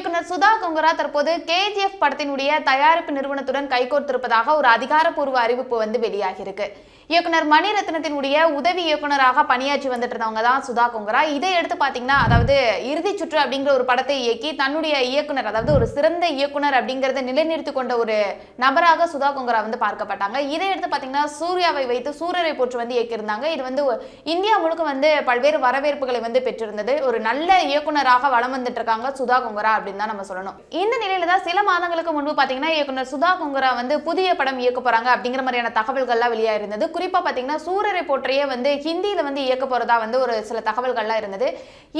एक இயக்குனர் சுதா கொங்கரா தற்போது கேஜிஎஃப் படத்தினுடைய தயாரிப்பு நிறுவனத்துடன் கைகோர்த்திருப்பதாக ஒரு அதிகாரப்பூர்வ அறிவிப்பு வந்து வெளியாகியிருக்கு இயக்குனர் மணிரத்னத்தினுடைய உதவி இயக்குனராக பணியாற்றி வந்துட்டு இருந்தவங்க தான் சுதா கொங்கரா இதை எடுத்து பார்த்தீங்கன்னா அதாவது இறுதி சுற்று அப்படிங்கிற ஒரு படத்தை இயக்கி தன்னுடைய இயக்குனர் அதாவது ஒரு சிறந்த இயக்குனர் அப்படிங்கிறத நிலைநிறுத்தி கொண்ட ஒரு நபராக சுதா கொங்கரா வந்து பார்க்கப்பட்டாங்க இதை எடுத்து பார்த்தீங்கன்னா சூர்யாவை வைத்து சூரியரை போற்று வந்து இயக்கியிருந்தாங்க இது வந்து இந்தியா முழுக்க வந்து பல்வேறு வரவேற்புகளை வந்து பெற்றிருந்தது ஒரு நல்ல இயக்குனராக வளம் வந்துட்டு இருக்காங்க சுதா கொங்கரா அப்படின்னு தான் நம்ம நம்ம சொல்லணும் இந்த நிலையில தான் சில மாதங்களுக்கு முன்பு பாத்தீங்கன்னா இயக்குனர் சுதா குங்குரா வந்து புதிய படம் இயக்க போறாங்க அப்படிங்கிற மாதிரியான தகவல்கள்லாம் வெளியா இருந்தது குறிப்பா பாத்தீங்கன்னா சூரரை போற்றியே வந்து ஹிந்தியில வந்து இயக்க போறதா வந்து ஒரு சில தகவல்கள்லாம் இருந்தது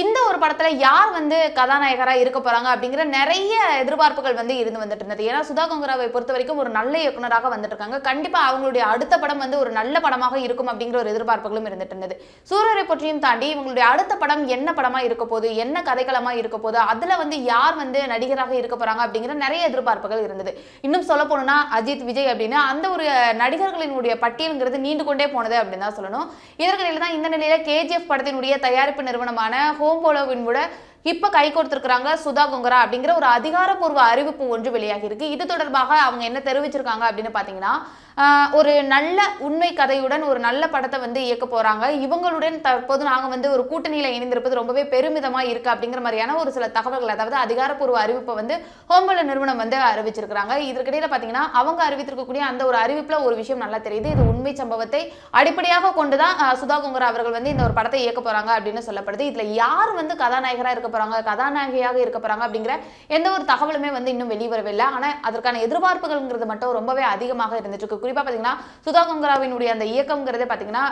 இந்த ஒரு படத்துல யார் வந்து கதாநாயகரா இருக்க போறாங்க அப்படிங்கிற நிறைய எதிர்பார்ப்புகள் வந்து இருந்து வந்துட்டு இருந்தது ஏன்னா சுதா குங்குராவை பொறுத்த வரைக்கும் ஒரு நல்ல இயக்குனராக வந்துட்டு இருக்காங்க கண்டிப்பா அவங்களுடைய அடுத்த படம் வந்து ஒரு நல்ல படமாக இருக்கும் அப்படிங்கிற ஒரு எதிர்பார்ப்புகளும் இருந்துட்டு இருந்தது சூரரை பற்றியும் தாண்டி இவங்களுடைய அடுத்த படம் என்ன படமா இருக்க போகுது என்ன கதைக்களமா இருக்க போகுது அதுல வந்து யார் வந்து வந்து நடிகராக இருக்க போறாங்க அப்படிங்கிற நிறைய எதிர்பார்ப்புகள் இருந்தது இன்னும் சொல்ல போனோம்னா அஜித் விஜய் அப்படின்னு அந்த ஒரு நடிகர்களினுடைய பட்டியலுங்கிறது நீண்டு கொண்டே போனது அப்படின்னு தான் சொல்லணும் இதற்கிடையில் தான் இந்த நிலையில் கேஜிஎஃப் படத்தினுடைய தயாரிப்பு நிறுவனமான ஹோம் போலோவின் கூட இப்போ கை கொடுத்திருக்கிறாங்க சுதா குங்கரா அப்படிங்கிற ஒரு அதிகாரப்பூர்வ அறிவிப்பு ஒன்று வெளியாகி இருக்கு இது தொடர்பாக அவங்க என்ன தெரிவிச்சிருக்காங்க அப்படின்னு பார்த்தீங்கன்னா ஒரு நல்ல உண்மை கதையுடன் ஒரு நல்ல படத்தை வந்து இயக்க போறாங்க இவங்களுடன் தற்போது நாங்கள் வந்து ஒரு கூட்டணியில் இணைந்திருப்பது ரொம்பவே பெருமிதமாக இருக்கு அப்படிங்கிற மாதிரியான ஒரு சில தகவல்கள் அதாவது அதிகாரப்பூர்வ அறிவிப்பை வந்து ஹோம்பல நிறுவனம் வந்து அறிவிச்சிருக்கிறாங்க இதற்கிடையில் பார்த்தீங்கன்னா அவங்க அறிவித்திருக்கக்கூடிய அந்த ஒரு அறிவிப்பில் ஒரு விஷயம் நல்லா தெரியுது இது உண்மை சம்பவத்தை அடிப்படையாக கொண்டு தான் சுதா குங்கரா அவர்கள் வந்து இந்த ஒரு படத்தை இயக்க போறாங்க அப்படின்னு சொல்லப்படுது இதில் யார் வந்து கதாநாயகராக இருக்க போறாங்க கதாநாயகியாக இருக்க போறாங்க அப்படிங்கிற எந்த ஒரு தகவலுமே வந்து இன்னும் வெளிவரவில்லை ஆனால் அதற்கான எதிர்பார்ப்புகள்ங்கிறது மட்டும் ரொம்பவே அதிகமாக இருந்துட்டு இருக்கு குறிப்பாக பார்த்தீங்கன்னா சுதா கங்கராவினுடைய அந்த இயக்கம்ங்கிறது பார்த்தீங்கன்னா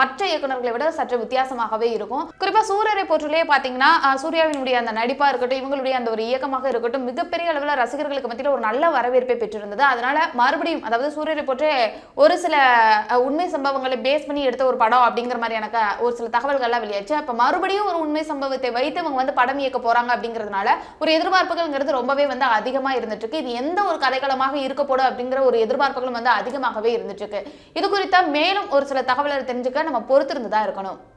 மற்ற இயக்குநர்களை விட சற்று வித்தியாசமாகவே இருக்கும் குறிப்பாக சூரியரை போற்றிலேயே பார்த்தீங்கன்னா சூர்யாவினுடைய அந்த நடிப்பாக இருக்கட்டும் இவங்களுடைய அந்த ஒரு இயக்கமாக இருக்கட்டும் மிகப்பெரிய அளவில் ரசிகர்களுக்கு மத்தியில் ஒரு நல்ல வரவேற்பை பெற்றிருந்தது அதனால மறுபடியும் அதாவது சூரியரை போற்றே ஒரு சில உண்மை சம்பவங்களை பேஸ் பண்ணி எடுத்த ஒரு படம் அப்படிங்கிற மாதிரியான ஒரு சில தகவல்கள்லாம் வெளியாச்சு அப்போ மறுபடியும் ஒரு உண்மை சம்பவத்தை வைத்து இவங்க வந்து படம் இயக்க போறாங்க அப்படிங்கிறதுனால ஒரு எதிர்பார்ப்புகள்ங்கிறது ரொம்பவே வந்து அதிகமா இருந்துட்டு இருக்கு இது எந்த ஒரு கதைக்களமாக இருக்க போடும் அப்படிங்கிற ஒரு எதிர்பார்ப்புகளும் வந்து அதிகமாகவே இருந்துட்டு இருக்கு இது குறித்த மேலும் ஒரு சில தகவலை தெரிஞ்சுக்க நம்ம பொறுத்திருந்து தான் இருக்கணும்